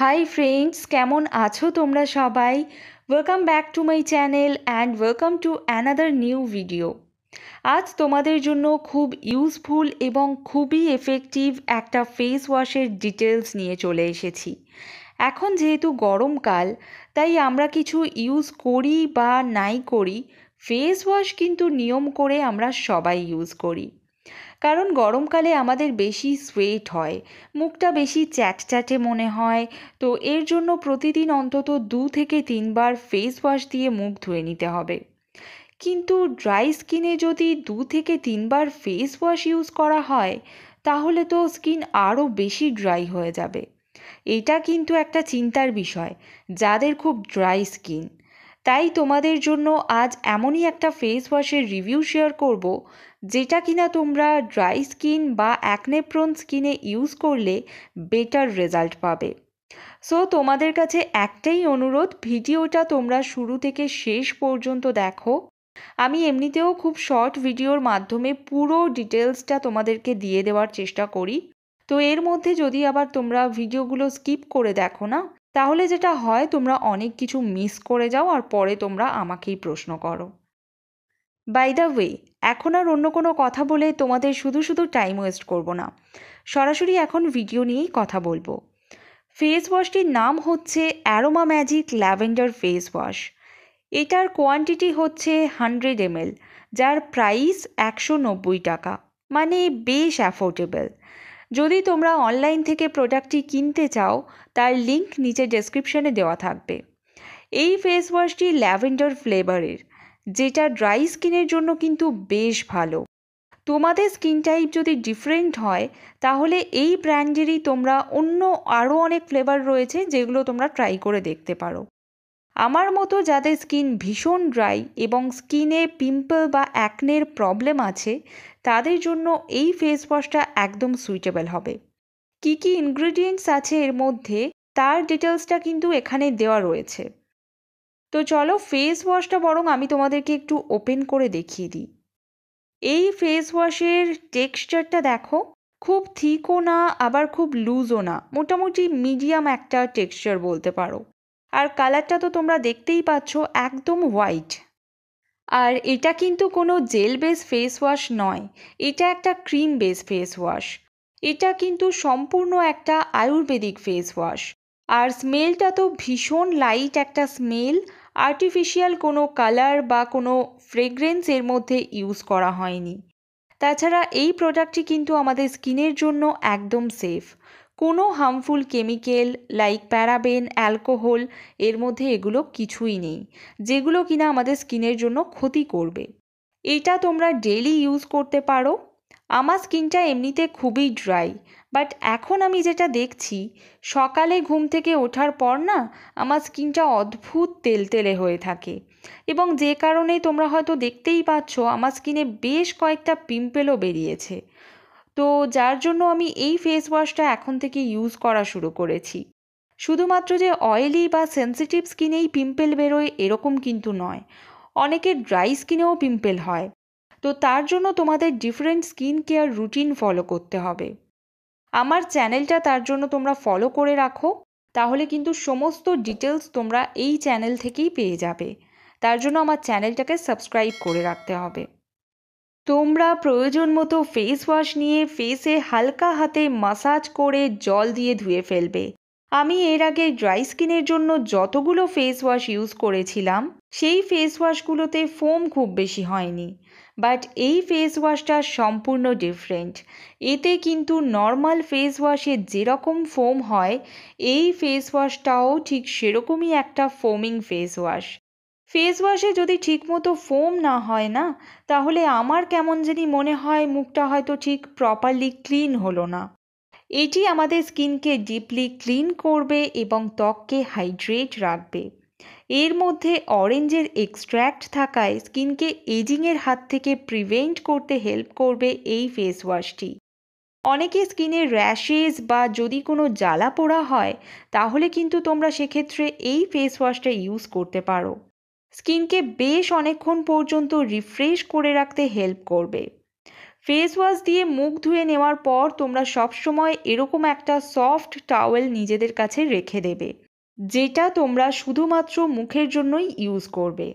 hi friends কেমন আছো তোমরা সবাই welcome back to my channel and welcome to another new video আজ তোমাদের জন্য খুব ইউজফুল এবং খুবই এফেক্টিভ একটা ফেস ওয়াশের ডিটেলস নিয়ে চলে এসেছি এখন যেহেতু গরমকাল তাই আমরা কিছু ইউজ করি বা নাই করি ফেস ওয়াশ কিন্তু নিয়ম করে আমরা সবাই ইউজ করি কারণ গরমকালে আমাদের বেশি সোয়েট হয় মুখটা বেশি চ্যাটচ্যাটে মনে হয় তো এর জন্য প্রতিদিন অন্তত দু থেকে তিনবার ফেস ওয়াশ দিয়ে মুখ ধুয়ে নিতে হবে কিন্তু ড্রাই স্কিনে যদি দু থেকে তিনবার ফেস ওয়াশ ইউজ করা হয় তাহলে তো স্কিন আরও বেশি ড্রাই হয়ে যাবে এটা কিন্তু একটা চিন্তার বিষয় যাদের খুব ড্রাই স্কিন তাই তোমাদের জন্য আজ এমনই একটা ফেস ওয়াশের রিভিউ শেয়ার করব যেটা কিনা তোমরা ড্রাই স্কিন বা অ্যাকনেপ্রোন স্কিনে ইউজ করলে বেটার রেজাল্ট পাবে সো তোমাদের কাছে একটাই অনুরোধ ভিডিওটা তোমরা শুরু থেকে শেষ পর্যন্ত দেখো আমি এমনিতেও খুব শর্ট ভিডিওর মাধ্যমে পুরো ডিটেলসটা তোমাদেরকে দিয়ে দেওয়ার চেষ্টা করি তো এর মধ্যে যদি আবার তোমরা ভিডিওগুলো স্কিপ করে দেখো না তাহলে যেটা হয় তোমরা অনেক কিছু মিস করে যাও আর পরে তোমরা আমাকেই প্রশ্ন করো বাই দ্য ওয়ে এখন আর অন্য কোনো কথা বলে তোমাদের শুধু শুধু টাইম ওয়েস্ট করব না সরাসরি এখন ভিডিও নিয়েই কথা বলবো ফেস ওয়াশটির নাম হচ্ছে aroma magic lavender face wash এটার কোয়ান্টিটি হচ্ছে হান্ড্রেড এম যার প্রাইস একশো নব্বই টাকা মানে বেশ অ্যাফোর্ডেবল যদি তোমরা অনলাইন থেকে প্রোডাক্টটি কিনতে চাও তার লিংক নিচে ডেসক্রিপশনে দেওয়া থাকবে এই ফেস ওয়াশটি ল্যাভেন্ডার ফ্লেভারের যেটা ড্রাই স্কিনের জন্য কিন্তু বেশ ভালো তোমাদের স্কিন টাইপ যদি ডিফারেন্ট হয় তাহলে এই ব্র্যান্ডেরই তোমরা অন্য আরও অনেক ফ্লেভার রয়েছে যেগুলো তোমরা ট্রাই করে দেখতে পারো আমার মতো যাদের স্কিন ভীষণ ড্রাই এবং স্কিনে পিম্পল বা অ্যাকনের প্রবলেম আছে তাদের জন্য এই ফেস ওয়াশটা একদম সুইটেবল হবে কী কী ইনগ্রিডিয়েন্টস আছে এর মধ্যে তার ডিটেলসটা কিন্তু এখানে দেওয়া রয়েছে তো চলো ফেস ওয়াশটা বরং আমি তোমাদেরকে একটু ওপেন করে দেখিয়ে দিই এই ফেস ওয়াশের টেক্সচারটা দেখো খুব থিকও না আবার খুব লুজও না মোটামুটি মিডিয়াম একটা টেক্সচার বলতে পারো আর কালারটা তো তোমরা দেখতেই পাচ্ছ একদম হোয়াইট আর এটা কিন্তু কোনো জেল বেস ফেস ওয়াশ নয় এটা একটা ক্রিম বেস ফেস ওয়াশ এটা কিন্তু সম্পূর্ণ একটা আয়ুর্বেদিক ফেস ওয়াশ আর স্মেলটা তো ভীষণ লাইট একটা স্মেল আর্টিফিশিয়াল কোনো কালার বা কোনো ফ্রেগরেন্স এর মধ্যে ইউজ করা হয়নি তাছাড়া এই প্রোডাক্টটি কিন্তু আমাদের স্কিনের জন্য একদম সেফ কোনো harmful chemical like paraben alcohol এর মধ্যে এগুলো কিছুই নেই যেগুলো কিনা আমাদের স্কিনের জন্য ক্ষতি করবে এটা তোমরা ডেলি ইউজ করতে পারো আমার স্কিনটা এমনিতে খুবই ড্রাই বাট এখন আমি যেটা দেখছি সকালে ঘুম থেকে ওঠার পর না আমার স্কিনটা অদ্ভুত তেলতেলে হয়ে থাকে এবং যে কারণে তোমরা হয়তো দেখতেই পাচ্ছ আমার স্কিনে বেশ কয়েকটা পিম্পেলও বেরিয়েছে তো যার জন্য আমি এই ফেস ওয়াশটা এখন থেকে ইউজ করা শুরু করেছি শুধুমাত্র যে অয়েলি বা সেন্সিটিভ স্কিনেই পিম্পেল বেরোয় এরকম কিন্তু নয় অনেকের ড্রাই স্কিনেও পিম্পেল হয় তো তার জন্য তোমাদের different skin care routine follow করতে হবে আমার চ্যানেলটা তার জন্য তোমরা ফলো করে রাখো তাহলে কিন্তু সমস্ত ডিটেলস তোমরা এই চ্যানেল থেকেই পেয়ে যাবে তার জন্য আমার চ্যানেলটাকে সাবস্ক্রাইব করে রাখতে হবে তোমরা প্রয়োজন মতো ফেস ওয়াশ নিয়ে ফেসে হালকা হাতে মাসাজ করে জল দিয়ে ধুয়ে ফেলবে আমি এর আগে ড্রাই স্কিনের জন্য যতগুলো ফেস ওয়াশ ইউজ করেছিলাম সেই ফেস ওয়াশগুলোতে ফোম খুব বেশি হয়নি বাট এই ফেস ওয়াশটা সম্পূর্ণ ডিফারেন্ট এতে কিন্তু নর্মাল ফেস ওয়াশে যেরকম ফোম হয় এই ফেস ওয়াশটাও ঠিক সেরকমই একটা ফোমিং ফেস ওয়াশ ফেস ওয়াশে যদি ঠিকমতো ফোম না হয় না তাহলে আমার কেমন জানি মনে হয় মুখটা হয়তো ঠিক প্রপারলি ক্লিন হলো না এটি আমাদের স্কিনকে ডিপলি ক্লিন করবে এবং ত্বককে হাইড্রেট রাখবে এর মধ্যে অরেঞ্জের এক্সট্র্যাক্ট থাকায় স্কিনকে এজিংয়ের হাত থেকে প্রিভেন্ট করতে হেল্প করবে এই ফেস ওয়াশটি অনেকে স্কিনে র্যাশেস বা যদি কোনো জ্বালা পোড়া হয় তাহলে কিন্তু তোমরা সেক্ষেত্রে এই ফেস ওয়াশটা ইউজ করতে পারো স্কিনকে বেশ অনেকক্ষণ পর্যন্ত রিফ্রেশ করে রাখতে হেল্প করবে ফেস ওয়াশ দিয়ে মুখ ধুয়ে নেওয়ার পর তোমরা সবসময় এরকম একটা সফট টাওয়েল নিজেদের কাছে রেখে দেবে যেটা তোমরা শুধুমাত্র মুখের জন্যই ইউজ করবে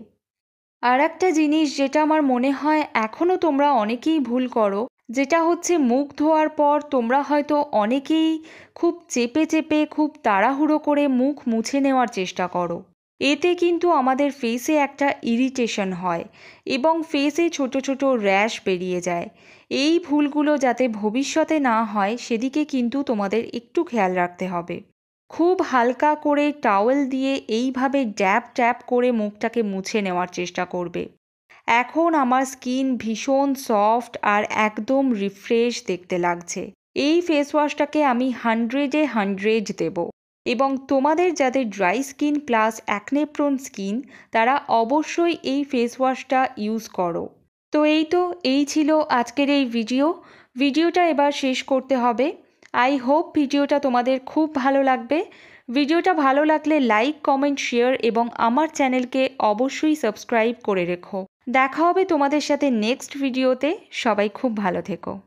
আর একটা জিনিস যেটা আমার মনে হয় এখনও তোমরা অনেকেই ভুল করো যেটা হচ্ছে মুখ ধোয়ার পর তোমরা হয়তো অনেকেই খুব চেপে চেপে খুব তাড়াহুড়ো করে মুখ মুছে নেওয়ার চেষ্টা করো এতে কিন্তু আমাদের ফেসে একটা ইরিটেশন হয় এবং ফেসে ছোট ছোট র্যাশ বেরিয়ে যায় এই ভুলগুলো যাতে ভবিষ্যতে না হয় সেদিকে কিন্তু তোমাদের একটু খেয়াল রাখতে হবে খুব হালকা করে টাওয়েল দিয়ে এইভাবে ড্যাপ ট্যাপ করে মুখটাকে মুছে নেওয়ার চেষ্টা করবে এখন আমার স্কিন ভীষণ সফট আর একদম রিফ্রেশ দেখতে লাগছে এই ফেস ওয়াশটাকে আমি হান্ড্রেডে হান্ড্রেড দেবো এবং তোমাদের যাদের dry skin plus acne prone skin তারা অবশ্যই এই ফেস ওয়াশটা ইউজ করো তো এই তো এই ছিল আজকের এই ভিডিও ভিডিওটা এবার শেষ করতে হবে আই হোপ ভিডিওটা তোমাদের খুব ভালো লাগবে ভিডিওটা ভালো লাগলে লাইক কমেন্ট শেয়ার এবং আমার চ্যানেলকে অবশ্যই সাবস্ক্রাইব করে রেখো দেখা হবে তোমাদের সাথে নেক্সট ভিডিওতে সবাই খুব ভালো থেকো